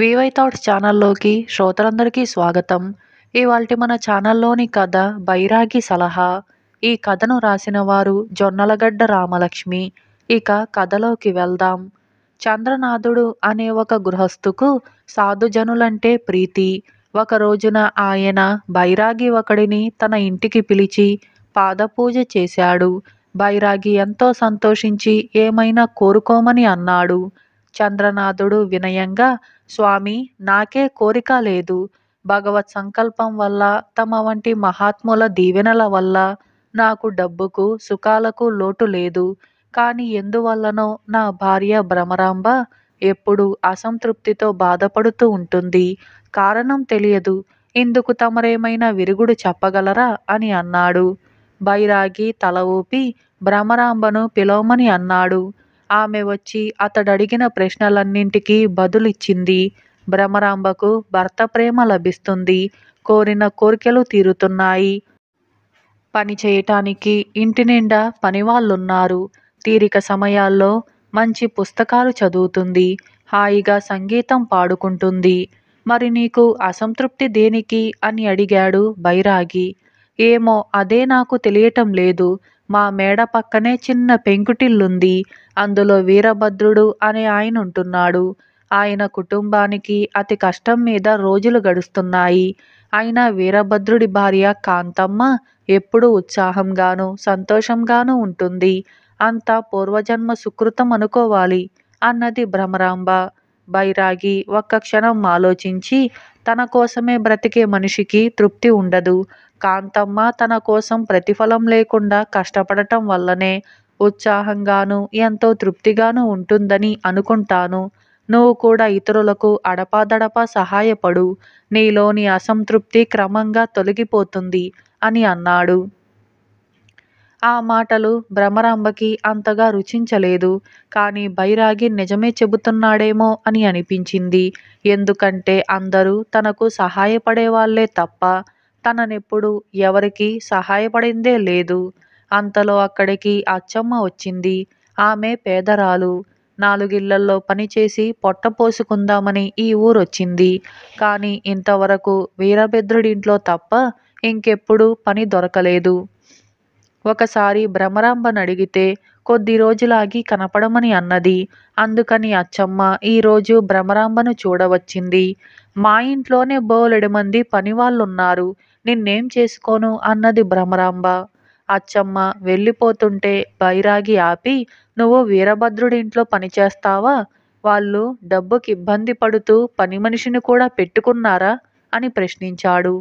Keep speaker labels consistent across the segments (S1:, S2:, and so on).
S1: VY thoughts ఛానల్లోకి శ్రోతలందరికీ స్వాగతం ఇవాళ మన ఛానల్లోని కథ బైరాగి సలహా ఈ కథను రాసిన వారు జొన్నలగడ్డ రామలక్ష్మి ఇక కథలోకి వెళ్దాం చంద్రనాథుడు అనే ఒక గృహస్థుకు సాధుజనులంటే ప్రీతి ఒక రోజున ఆయన బైరాగి ఒకడిని తన ఇంటికి పిలిచి పాదపూజ చేశాడు బైరాగి ఎంతో సంతోషించి ఏమైనా కోరుకోమని అన్నాడు చంద్రనాథుడు వినయంగా స్వామి నాకే కోరిక లేదు భగవత్ సంకల్పం వల్ల తమ వంటి మహాత్ముల దీవెనల వల్ల నాకు డబ్బుకు సుఖాలకు లోటు లేదు కానీ ఎందువల్లనో నా భార్య భ్రమరాంబ ఎప్పుడు అసంతృప్తితో బాధపడుతూ ఉంటుంది కారణం తెలియదు ఇందుకు తమరేమైనా విరుగుడు చెప్పగలరా అని అన్నాడు బైరాగి తల ఊపి భ్రమరాంబను పిలవమని అన్నాడు ఆమె వచ్చి అతడడిగిన ప్రశ్నలన్నింటికీ బదులిచ్చింది భ్రమరాంబకు భర్త ప్రేమ లభిస్తుంది కోరిన కోరికలు తీరుతున్నాయి పని చేయటానికి ఇంటి నిండా పనివాళ్ళున్నారు తీరిక సమయాల్లో మంచి పుస్తకాలు చదువుతుంది హాయిగా సంగీతం పాడుకుంటుంది మరి నీకు అసంతృప్తి దేనికి అని అడిగాడు బైరాగి ఏమో అదే నాకు తెలియటం లేదు మా మేడ పక్కనే చిన్న పెంకుటిల్లుంది అందులో వీరభద్రుడు అనే ఆయన ఉంటున్నాడు ఆయన కుటుంబానికి అతి కష్టం మీద రోజులు గడుస్తున్నాయి ఆయన వీరభద్రుడి భార్య కాంతమ్మ ఎప్పుడూ ఉత్సాహంగాను సంతోషంగాను ఉంటుంది అంతా పూర్వజన్మ సుకృతం అనుకోవాలి అన్నది భ్రమరాంబ బైరాగి ఒక్క క్షణం ఆలోచించి తన కోసమే బ్రతికే మనిషికి తృప్తి ఉండదు కాంతమ్మ తన కోసం ప్రతిఫలం లేకుండా కష్టపడటం వల్లనే ఉత్సాహంగాను ఎంతో తృప్తిగాను ఉంటుందని అనుకుంటాను నువ్వు కూడా ఇతరులకు అడపాదడపా సహాయపడు నీలోని అసంతృప్తి క్రమంగా తొలగిపోతుంది అని అన్నాడు ఆ మాటలు భ్రమరాంబకి అంతగా రుచించలేదు కానీ బైరాగి నిజమే చెబుతున్నాడేమో అని అనిపించింది ఎందుకంటే అందరూ తనకు సహాయపడేవాళ్లే తప్ప తననెప్పుడు ఎవరికి సహాయపడిందే లేదు అంతలో అక్కడికి అచ్చమ్మ వచ్చింది ఆమె పేదరాలు నాలుగిళ్లల్లో పనిచేసి పొట్ట పోసుకుందామని ఈ ఊరొచ్చింది కానీ ఇంతవరకు వీరభద్రుడింట్లో తప్ప ఇంకెప్పుడు పని దొరకలేదు ఒకసారి అడిగితే కొద్ది రోజులాగి కనపడమని అన్నది. అందుకని అచ్చమ్మ ఈరోజు భ్రమరాంబను చూడవచ్చింది. మా ఇంట్లోనే బోలెడుమంది పనివాళ్ళున్నారు. నిన్నేం చేసుకోను అన్నది భ్రమరాంబ. అచ్చమ్మ వెళ్ళిపోతుంటే బైరాగి ఆపి నువ్వు వీరభద్రుడింట్లో పనిచేస్తావా? వాళ్ళు డబ్బుకి ఇబ్బంది పడుతూ పని మనిషిని కూడా పెట్టుకున్నారా? అని ప్రశ్నించాడు.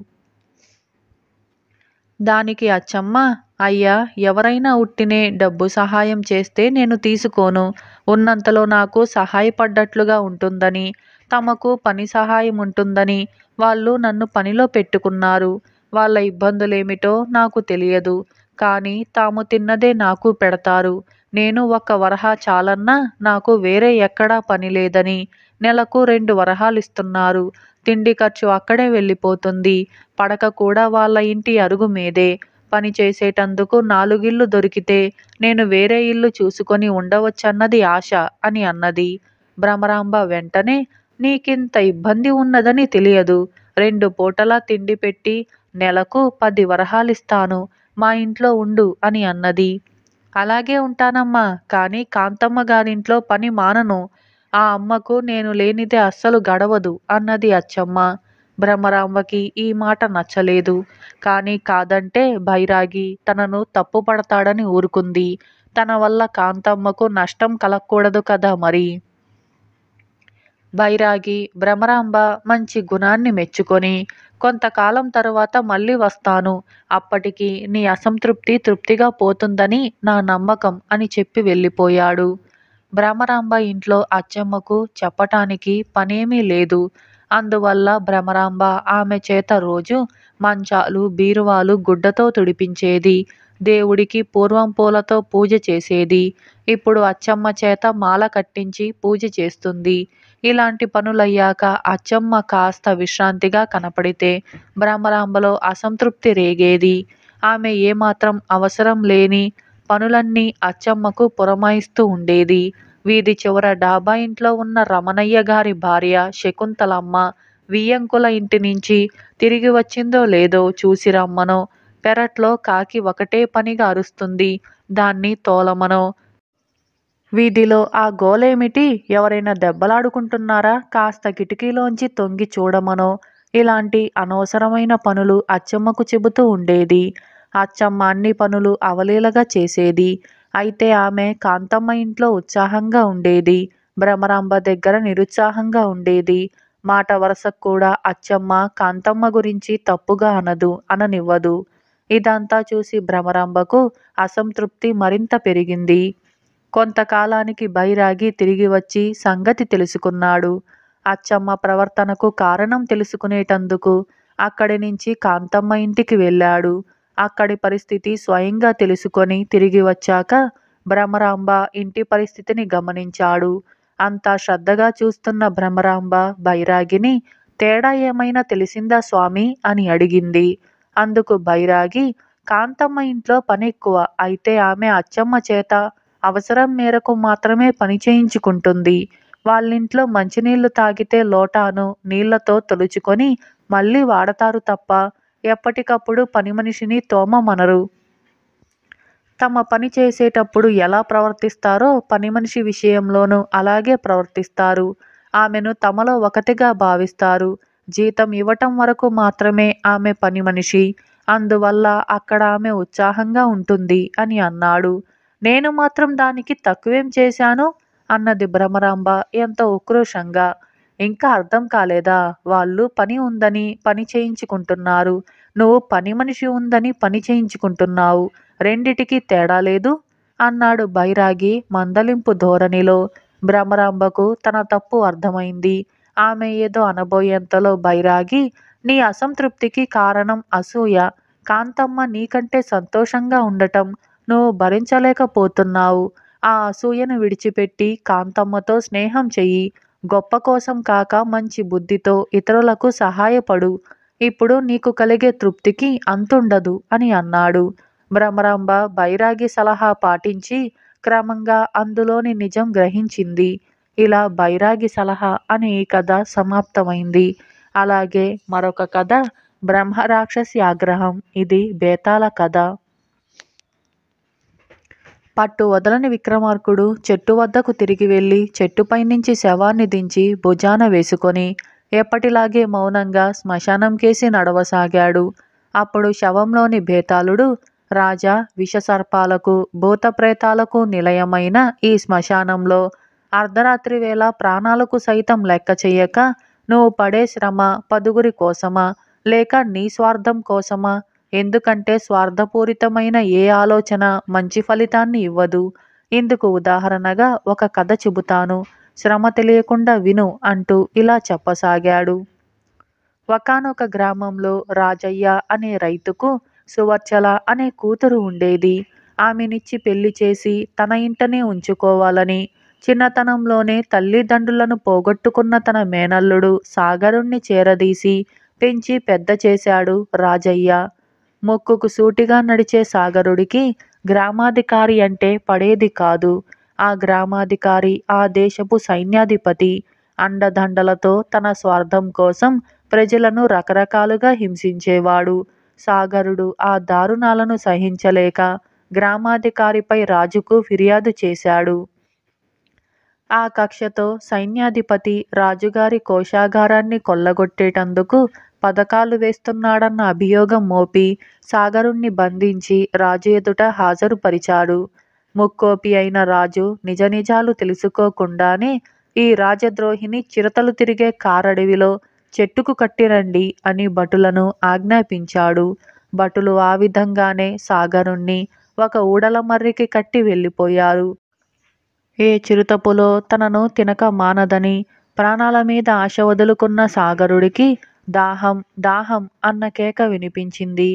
S1: దానికి అచ్చమ్మ అయ్యా ఎవరైనా ఉట్టినే డబ్బు సహాయం చేస్తే నేను తీసుకోను ఉన్నంతలో నాకు సహాయపడ్డట్లుగా ఉంటుందని తమకు పని సహాయం ఉంటుందని వాళ్ళు నన్ను పనిలో పెట్టుకున్నారు వాళ్ళ ఇబ్బందులేమిటో నాకు తెలియదు కానీ తాము తిన్నదే నాకు పెడతారు నేను ఒక వరహా చాలన్నా నాకు వేరే ఎక్కడా పని లేదని నెలకు రెండు వరహాలు ఇస్తున్నారు తిండి ఖర్చు అక్కడే వెళ్ళిపోతుంది పడక కూడా వాళ్ళ ఇంటి అరుగు మీదే పని చేసేటందుకు నాలుగిళ్లు దొరికితే నేను వేరే ఇల్లు చూసుకొని ఉండవచ్చన్నది ఆశ అని అన్నది భ్రమరాంబ వెంటనే నీకింత ఇబ్బంది ఉన్నదని తెలియదు రెండు పూటలా తిండి పెట్టి నెలకు పది వరహాలిస్తాను మా ఇంట్లో ఉండు అని అన్నది అలాగే ఉంటానమ్మా కానీ కాంతమ్మ గారింట్లో పని మానను ఆ అమ్మకు నేను లేనిదే అస్సలు గడవదు అన్నది అచ్చమ్మ భ్రమరాంబకి ఈ మాట నచ్చలేదు కానీ కాదంటే బైరాగి తనను తప్పుపడతాడని ఊరుకుంది తన వల్ల కాంతమ్మకు నష్టం కలగకూడదు కదా మరి బైరాగి భ్రమరాంబ మంచి గుణాన్ని మెచ్చుకొని కొంతకాలం తరువాత మళ్ళీ వస్తాను అప్పటికి నీ అసంతృప్తి తృప్తిగా పోతుందని నా నమ్మకం అని చెప్పి వెళ్ళిపోయాడు భ్రమరాంబ ఇంట్లో అచ్చమ్మకు చెప్పటానికి పనేమీ లేదు అందువల్ల భ్రమరాంబ ఆమె చేత రోజు మంచాలు బీరువాలు గుడ్డతో తుడిపించేది దేవుడికి పూర్వం పూలతో పూజ చేసేది ఇప్పుడు అచ్చమ్మ చేత మాల కట్టించి పూజ చేస్తుంది ఇలాంటి పనులయ్యాక అచ్చమ్మ కాస్త విశ్రాంతిగా కనపడితే భ్రమరాంబలో అసంతృప్తి రేగేది ఆమె ఏమాత్రం అవసరం లేని పనులన్నీ అచ్చమ్మకు పురమాయిస్తూ ఉండేది వీధి చివర డాబా ఇంట్లో ఉన్న రమణయ్య గారి భార్య శకుంతలమ్మ వియ్యంకుల ఇంటి నుంచి తిరిగి వచ్చిందో లేదో చూసి రమ్మను పెరట్లో కాకి ఒకటే పనిగా అరుస్తుంది దాన్ని తోలమను వీధిలో ఆ గోలేమిటి ఎవరైనా దెబ్బలాడుకుంటున్నారా కాస్త కిటికీలోంచి తొంగి చూడమనో ఇలాంటి అనవసరమైన పనులు అచ్చమ్మకు చెబుతూ ఉండేది అచ్చమ్మ అన్ని పనులు అవలీలగా చేసేది అయితే ఆమె కాంతమ్మ ఇంట్లో ఉత్సాహంగా ఉండేది భ్రమరాంబ దగ్గర నిరుత్సాహంగా ఉండేది మాట వరస కూడా అచ్చమ్మ కాంతమ్మ గురించి తప్పుగా అనదు అననివ్వదు ఇదంతా చూసి భ్రమరాంబకు అసంతృప్తి మరింత పెరిగింది కొంతకాలానికి బైరాగి తిరిగి వచ్చి సంగతి తెలుసుకున్నాడు అచ్చమ్మ ప్రవర్తనకు కారణం తెలుసుకునేటందుకు అక్కడి నుంచి కాంతమ్మ ఇంటికి వెళ్ళాడు అక్కడి పరిస్థితి స్వయంగా తెలుసుకొని తిరిగి వచ్చాక భ్రమరాంబ ఇంటి పరిస్థితిని గమనించాడు అంతా శ్రద్ధగా చూస్తున్న భ్రమరాంబ బైరాగిని తేడా ఏమైనా తెలిసిందా స్వామి అని అడిగింది అందుకు బైరాగి కాంతమ్మ ఇంట్లో పని ఎక్కువ అయితే ఆమె అచ్చమ్మ చేత అవసరం మేరకు మాత్రమే పని చేయించుకుంటుంది వాళ్ళింట్లో మంచినీళ్లు తాగితే లోటాను నీళ్లతో తొలుచుకొని మళ్ళీ వాడతారు తప్ప ఎప్పటికప్పుడు పని మనిషిని తోమమనరు తమ పని చేసేటప్పుడు ఎలా ప్రవర్తిస్తారో పని మనిషి విషయంలోనూ అలాగే ప్రవర్తిస్తారు ఆమెను తమలో ఒకటిగా భావిస్తారు జీతం ఇవ్వటం వరకు మాత్రమే ఆమె పని మనిషి అందువల్ల అక్కడ ఆమె ఉత్సాహంగా ఉంటుంది అని అన్నాడు నేను మాత్రం దానికి తక్కువేం చేశాను అన్నది భ్రమరాంబ ఎంతో ఉక్రోషంగా ఇంకా అర్థం కాలేదా వాళ్ళు పని ఉందని పని చేయించుకుంటున్నారు నువ్వు పని మనిషి ఉందని పని చేయించుకుంటున్నావు రెండిటికి తేడా లేదు అన్నాడు బైరాగి మందలింపు ధోరణిలో భ్రమరాంబకు తన తప్పు అర్థమైంది ఆమె ఏదో అనబోయేంతలో బైరాగి నీ అసంతృప్తికి కారణం అసూయ కాంతమ్మ నీకంటే సంతోషంగా ఉండటం నువ్వు భరించలేకపోతున్నావు ఆ అసూయను విడిచిపెట్టి కాంతమ్మతో స్నేహం చెయ్యి గొప్ప కోసం కాక మంచి బుద్ధితో ఇతరులకు సహాయపడు ఇప్పుడు నీకు కలిగే తృప్తికి అంతుండదు అని అన్నాడు భ్రమరాంబ బైరాగి సలహా పాటించి క్రమంగా అందులోని నిజం గ్రహించింది ఇలా బైరాగి సలహా అని ఈ కథ సమాప్తమైంది అలాగే మరొక కథ బ్రహ్మరాక్షసి ఆగ్రహం ఇది బేతాల కథ పట్టు వదలని విక్రమార్కుడు చెట్టు వద్దకు తిరిగి వెళ్ళి చెట్టుపై నుంచి శవాన్ని దించి భుజాన వేసుకొని ఎప్పటిలాగే మౌనంగా శ్మశానం కేసి నడవసాగాడు అప్పుడు శవంలోని భేతాళుడు రాజా విషసర్పాలకు భూతప్రేతాలకు నిలయమైన ఈ శ్మశానంలో అర్ధరాత్రి వేళ ప్రాణాలకు సైతం లెక్క చెయ్యక నువ్వు పడే శ్రమ పదుగురి కోసమా లేక నీ స్వార్థం కోసమా ఎందుకంటే స్వార్థపూరితమైన ఏ ఆలోచన మంచి ఫలితాన్ని ఇవ్వదు ఇందుకు ఉదాహరణగా ఒక కథ చెబుతాను శ్రమ తెలియకుండా విను అంటూ ఇలా చెప్పసాగాడు ఒకనొక గ్రామంలో రాజయ్య అనే రైతుకు సువర్చల అనే కూతురు ఉండేది ఆమెనిచ్చి పెళ్లి చేసి తన ఇంటనే ఉంచుకోవాలని చిన్నతనంలోనే తల్లిదండ్రులను పోగొట్టుకున్న తన మేనల్లుడు సాగరుణ్ణి చేరదీసి పెంచి పెద్ద చేశాడు రాజయ్య మొక్కుకు సూటిగా నడిచే సాగరుడికి గ్రామాధికారి అంటే పడేది కాదు ఆ గ్రామాధికారి ఆ దేశపు సైన్యాధిపతి అండదండలతో తన స్వార్థం కోసం ప్రజలను రకరకాలుగా హింసించేవాడు సాగరుడు ఆ దారుణాలను సహించలేక గ్రామాధికారిపై రాజుకు ఫిర్యాదు చేశాడు ఆ కక్షతో సైన్యాధిపతి రాజుగారి కోశాగారాన్ని కొల్లగొట్టేటందుకు పథకాలు వేస్తున్నాడన్న అభియోగం మోపి సాగరుణ్ణి బంధించి రాజు ఎదుట హాజరుపరిచాడు ముక్కోపి అయిన రాజు నిజ నిజాలు తెలుసుకోకుండానే ఈ రాజద్రోహిని చిరతలు తిరిగే కారడవిలో చెట్టుకు కట్టిరండి అని భటులను ఆజ్ఞాపించాడు భటులు ఆ విధంగానే సాగరుణ్ణి ఒక ఊడల మర్రికి కట్టి వెళ్ళిపోయారు ఏ చిరుతపులో తనను తినక మానదని ప్రాణాల మీద ఆశ వదులుకున్న సాగరుడికి దాహం దాహం అన్న కేక వినిపించింది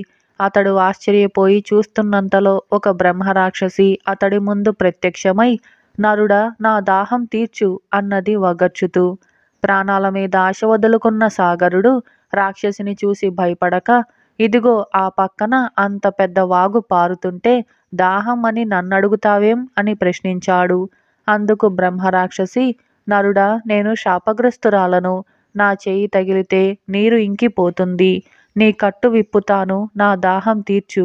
S1: అతడు ఆశ్చర్యపోయి చూస్తున్నంతలో ఒక బ్రహ్మరాక్షసి అతడి ముందు ప్రత్యక్షమై నరుడ నా దాహం తీర్చు అన్నది వగర్చుతూ ప్రాణాల మీద ఆశ వదులుకున్న సాగరుడు రాక్షసిని చూసి భయపడక ఇదిగో ఆ పక్కన అంత పెద్ద వాగు పారుతుంటే దాహం అని నన్నడుగుతావేం అని ప్రశ్నించాడు అందుకు బ్రహ్మరాక్షసి నరుడా నేను శాపగ్రస్తురాలను నా చేయి తగిలితే నీరు ఇంకిపోతుంది నీ కట్టు విప్పుతాను నా దాహం తీర్చు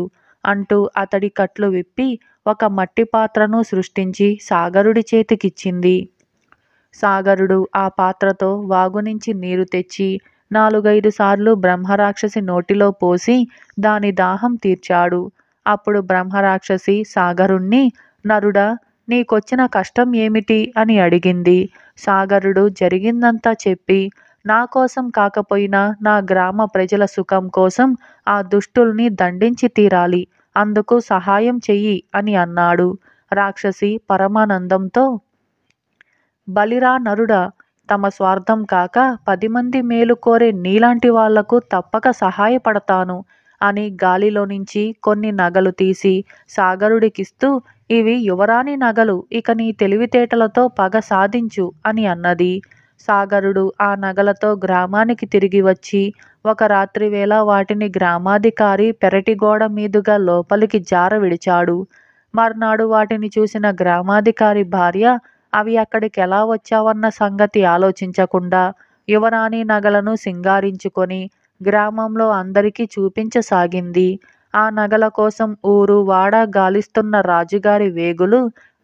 S1: అంటూ అతడి కట్లు విప్పి ఒక మట్టి పాత్రను సృష్టించి సాగరుడి చేతికిచ్చింది సాగరుడు ఆ పాత్రతో వాగు నుంచి నీరు తెచ్చి నాలుగైదు సార్లు బ్రహ్మరాక్షసి నోటిలో పోసి దాని దాహం తీర్చాడు అప్పుడు బ్రహ్మరాక్షసి సాగరుణ్ణి నరుడా నీకొచ్చిన కష్టం ఏమిటి అని అడిగింది సాగరుడు జరిగిందంతా చెప్పి నా కోసం కాకపోయినా నా గ్రామ ప్రజల సుఖం కోసం ఆ దుష్టుల్ని దండించి తీరాలి అందుకు సహాయం చెయ్యి అని అన్నాడు రాక్షసి పరమానందంతో బలిరా నరుడా తమ స్వార్థం కాక పది మంది మేలు కోరే నీలాంటి వాళ్లకు తప్పక సహాయపడతాను అని గాలిలో నుంచి కొన్ని నగలు తీసి సాగరుడికిస్తూ ఇవి యువరాణి నగలు ఇక నీ తెలివితేటలతో పగ సాధించు అని అన్నది సాగరుడు ఆ నగలతో గ్రామానికి తిరిగి వచ్చి ఒక రాత్రి వేళ వాటిని గ్రామాధికారి పెరటిగోడ మీదుగా లోపలికి జార విడిచాడు మర్నాడు వాటిని చూసిన గ్రామాధికారి భార్య అవి అక్కడికి ఎలా వచ్చావన్న సంగతి ఆలోచించకుండా యువరాణి నగలను సింగారించుకొని గ్రామంలో అందరికీ చూపించసాగింది ఆ నగల కోసం ఊరు వాడ గాలిస్తున్న రాజుగారి వేగులు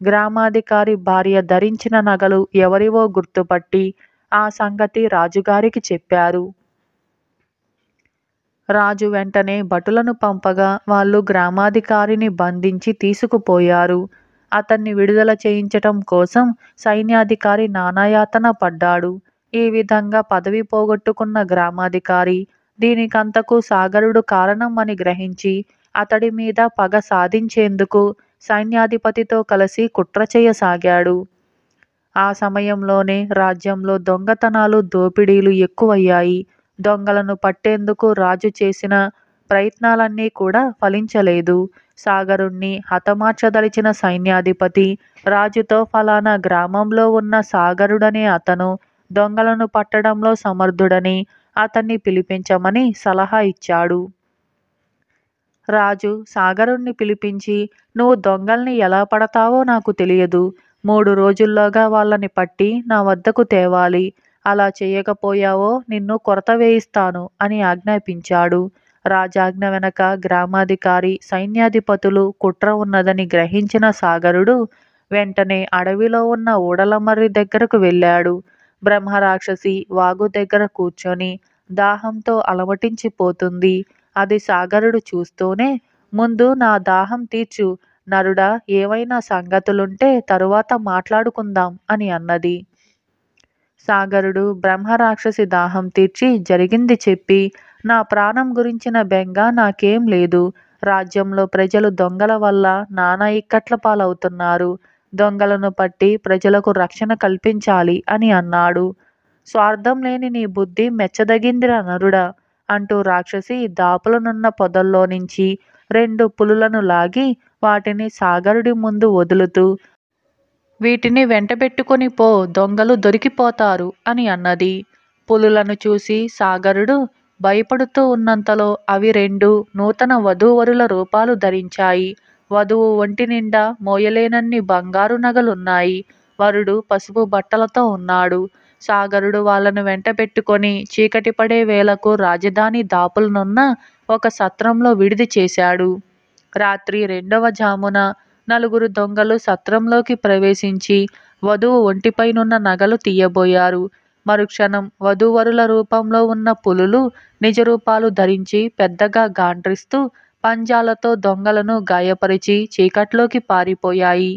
S1: గ్రామాధికారి భార్య ధరించిన నగలు ఎవరివో గుర్తుపట్టి ఆ సంగతి రాజుగారికి చెప్పారు రాజు వెంటనే భటులను పంపగా వాళ్ళు గ్రామాధికారిని బంధించి తీసుకుపోయారు అతన్ని విడుదల చేయించటం కోసం సైన్యాధికారి నానాయాతన పడ్డాడు ఈ విధంగా పదవి పోగొట్టుకున్న గ్రామాధికారి దీనికంతకు సాగరుడు కారణం అని గ్రహించి అతడి మీద పగ సాధించేందుకు సైన్యాధిపతితో కలిసి కుట్ర చేయసాగాడు ఆ సమయంలోనే రాజ్యంలో దొంగతనాలు దోపిడీలు ఎక్కువయ్యాయి దొంగలను పట్టేందుకు రాజు చేసిన ప్రయత్నాలన్నీ కూడా ఫలించలేదు సాగరుణ్ణి హతమార్చదలిచిన సైన్యాధిపతి రాజుతో ఫలానా గ్రామంలో ఉన్న సాగరుడనే అతను దొంగలను పట్టడంలో సమర్థుడని అతన్ని పిలిపించమని సలహా ఇచ్చాడు రాజు సాగరుణ్ణి పిలిపించి నువ్వు దొంగల్ని ఎలా పడతావో నాకు తెలియదు మూడు రోజుల్లోగా వాళ్ళని పట్టి నా వద్దకు తేవాలి అలా చేయకపోయావో నిన్ను కొరత వేయిస్తాను అని ఆజ్ఞాపించాడు రాజాజ్ఞ వెనక గ్రామాధికారి సైన్యాధిపతులు కుట్ర ఉన్నదని గ్రహించిన సాగరుడు వెంటనే అడవిలో ఉన్న ఊడలమర్రి దగ్గరకు వెళ్ళాడు బ్రహ్మరాక్షసి వాగు దగ్గర కూర్చొని దాహంతో అలమటించిపోతుంది అది సాగరుడు చూస్తూనే ముందు నా దాహం తీర్చు నరుడా ఏవైనా సంగతులుంటే తరువాత మాట్లాడుకుందాం అని అన్నది సాగరుడు బ్రహ్మరాక్షసి దాహం తీర్చి జరిగింది చెప్పి నా ప్రాణం గురించిన బెంగ నాకేం లేదు రాజ్యంలో ప్రజలు దొంగల వల్ల నానా ఇక్కట్ల పాలవుతున్నారు దొంగలను పట్టి ప్రజలకు రక్షణ కల్పించాలి అని అన్నాడు స్వార్థం లేని నీ బుద్ధి మెచ్చదగిందిరా నరుడా అంటూ రాక్షసి దాపులనున్న పొదల్లో నుంచి రెండు పులులను లాగి వాటిని సాగరుడి ముందు వదులుతూ వీటిని వెంటబెట్టుకొని పో దొంగలు దొరికిపోతారు అని అన్నది పులులను చూసి సాగరుడు భయపడుతూ ఉన్నంతలో అవి రెండు నూతన వధూవరుల రూపాలు ధరించాయి వధువు ఒంటి నిండా మోయలేనన్ని బంగారు నగలున్నాయి వరుడు పసుపు బట్టలతో ఉన్నాడు సాగరుడు వాళ్ళను వెంట పెట్టుకొని చీకటి పడే వేళకు రాజధాని దాపులనున్న ఒక సత్రంలో విడిది చేశాడు రాత్రి రెండవ జామున నలుగురు దొంగలు సత్రంలోకి ప్రవేశించి వధువు ఒంటిపైనున్న నగలు తీయబోయారు మరుక్షణం వధూవరుల రూపంలో ఉన్న పులులు నిజరూపాలు ధరించి పెద్దగా గాండ్రిస్తూ పంజాలతో దొంగలను గాయపరిచి చీకట్లోకి పారిపోయాయి.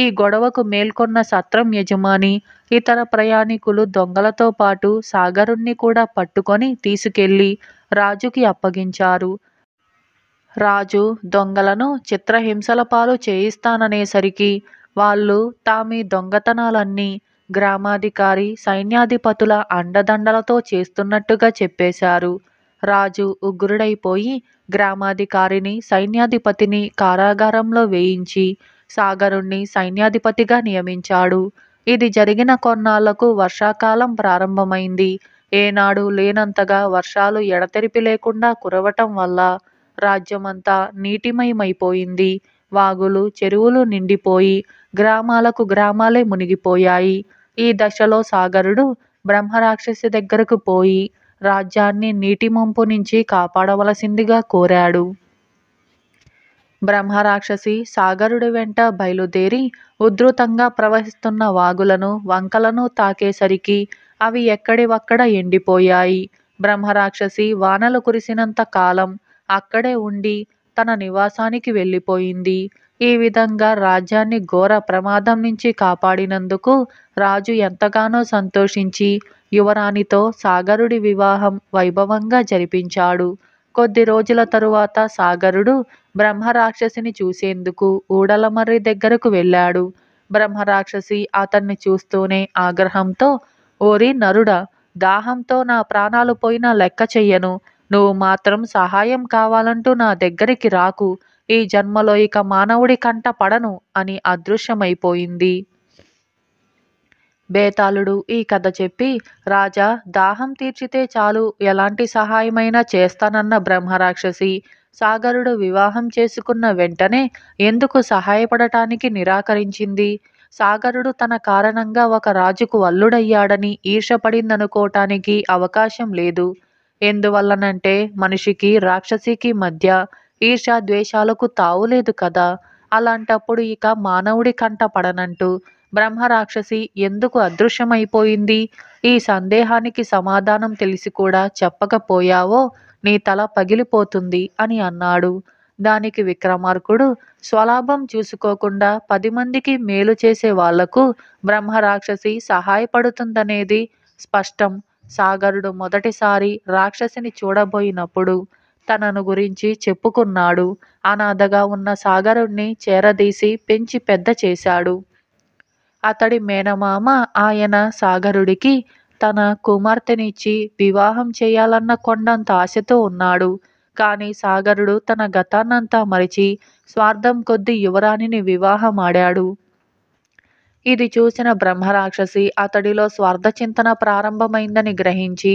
S1: ఈ గొడవకు మేల్కొన్న సత్రం యజమాని, ఇతర ప్రయాణికులు దొంగలతో పాటు సాగరుణ్ణి కూడా పట్టుకొని తీసుకెళ్ళి రాజుకి అప్పగించారు. రాజు దొంగలను చిత్రహింసల పాలు చేయిస్తాననేసరికి వాళ్ళు తామీ దొంగతనాలన్నీ గ్రామాధికారి, సైన్యాధిపతుల అండదండలతో చేస్తున్నట్టుగా చెప్పేశారు. రాజు ఉగ్రుడైపోయి గ్రామాధికారిని సైన్యాధిపతిని కారాగారంలో వేయించి సాగరుణ్ణి సైన్యాధిపతిగా నియమించాడు ఇది జరిగిన కొన్నాళ్లకు వర్షాకాలం ప్రారంభమైంది ఏనాడు లేనంతగా వర్షాలు ఎడతెరిపి లేకుండా కురవటం వల్ల రాజ్యమంతా నీటిమయమైపోయింది వాగులు చెరువులు నిండిపోయి గ్రామాలకు గ్రామాలే మునిగిపోయాయి ఈ దశలో సాగరుడు బ్రహ్మరాక్షసి దగ్గరకు పోయి రాజ్యాన్ని నీటి మంపు నుంచి కాపాడవలసిందిగా కోరాడు బ్రహ్మరాక్షసి సాగరుడి వెంట బయలుదేరి ఉధృతంగా ప్రవహిస్తున్న వాగులను వంకలను తాకేసరికి అవి ఎక్కడివక్కడ ఎండిపోయాయి బ్రహ్మరాక్షసి వానలు కురిసినంత కాలం అక్కడే ఉండి తన నివాసానికి వెళ్ళిపోయింది ఈ విధంగా రాజ్యాన్ని ఘోర ప్రమాదం నుంచి కాపాడినందుకు రాజు ఎంతగానో సంతోషించి యువరాణితో సాగరుడి వివాహం వైభవంగా జరిపించాడు కొద్ది రోజుల తరువాత సాగరుడు బ్రహ్మరాక్షసిని చూసేందుకు ఊడలమర్రి దగ్గరకు వెళ్ళాడు బ్రహ్మరాక్షసి అతన్ని చూస్తూనే ఆగ్రహంతో ఓరి నరుడ దాహంతో నా ప్రాణాలు పోయినా లెక్క చెయ్యను నువ్వు మాత్రం సహాయం కావాలంటూ నా దగ్గరికి రాకు ఈ జన్మలో ఇక మానవుడి కంట పడను అని అదృశ్యమైపోయింది బేతాళుడు ఈ కథ చెప్పి రాజా దాహం తీర్చితే చాలు ఎలాంటి సహాయమైనా చేస్తానన్న బ్రహ్మరాక్షసి సాగరుడు వివాహం చేసుకున్న వెంటనే ఎందుకు సహాయపడటానికి నిరాకరించింది సాగరుడు తన కారణంగా ఒక రాజుకు అల్లుడయ్యాడని ఈర్షపడిందనుకోవటానికి అవకాశం లేదు ఎందువల్లనంటే మనిషికి రాక్షసికి మధ్య ఈర్షా ద్వేషాలకు తావులేదు కదా అలాంటప్పుడు ఇక మానవుడి కంట పడనంటూ బ్రహ్మరాక్షసి ఎందుకు అదృశ్యమైపోయింది ఈ సందేహానికి సమాధానం తెలిసి కూడా చెప్పకపోయావో నీ తల పగిలిపోతుంది అని అన్నాడు దానికి విక్రమార్కుడు స్వలాభం చూసుకోకుండా పది మందికి మేలు చేసే వాళ్లకు బ్రహ్మరాక్షసి సహాయపడుతుందనేది స్పష్టం సాగరుడు మొదటిసారి రాక్షసిని చూడబోయినప్పుడు తనను గురించి చెప్పుకున్నాడు అనాథగా ఉన్న సాగరుణ్ణి చేరదీసి పెంచి పెద్ద చేశాడు అతడి మేనమామ ఆయన సాగరుడికి తన కుమార్తెనిచ్చి వివాహం చేయాలన్న కొండంత ఆశతో ఉన్నాడు కానీ సాగరుడు తన గతాన్నంతా మరిచి స్వార్థం కొద్ది యువరాణిని వివాహమాడాడు ఇది చూసిన బ్రహ్మరాక్షసి అతడిలో స్వార్థ చింతన ప్రారంభమైందని గ్రహించి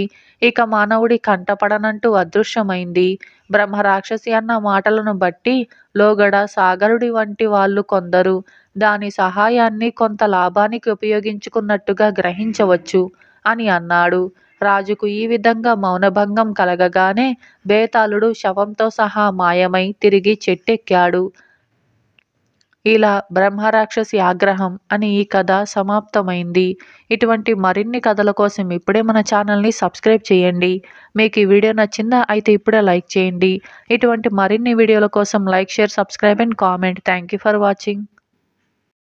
S1: ఇక మానవుడి కంటపడనంటూ అదృశ్యమైంది బ్రహ్మరాక్షసి అన్న మాటలను బట్టి లోగడ సాగరుడి వంటి వాళ్ళు కొందరు దాని సహాయాన్ని కొంత లాభానికి ఉపయోగించుకున్నట్టుగా గ్రహించవచ్చు అని అన్నాడు రాజుకు ఈ విధంగా మౌనభంగం కలగగానే బేతాళుడు శవంతో సహా మాయమై తిరిగి చెట్టెక్కాడు ఇలా బ్రహ్మరాక్షసి ఆగ్రహం అని ఈ కథ సమాప్తమైంది ఇటువంటి మరిన్ని కథల కోసం ఇప్పుడే మన ఛానల్ని సబ్స్క్రైబ్ చేయండి మీకు ఈ వీడియో నచ్చిందా అయితే ఇప్పుడే లైక్ చేయండి ఇటువంటి మరిన్ని వీడియోల కోసం like share subscribe and comment thank for watching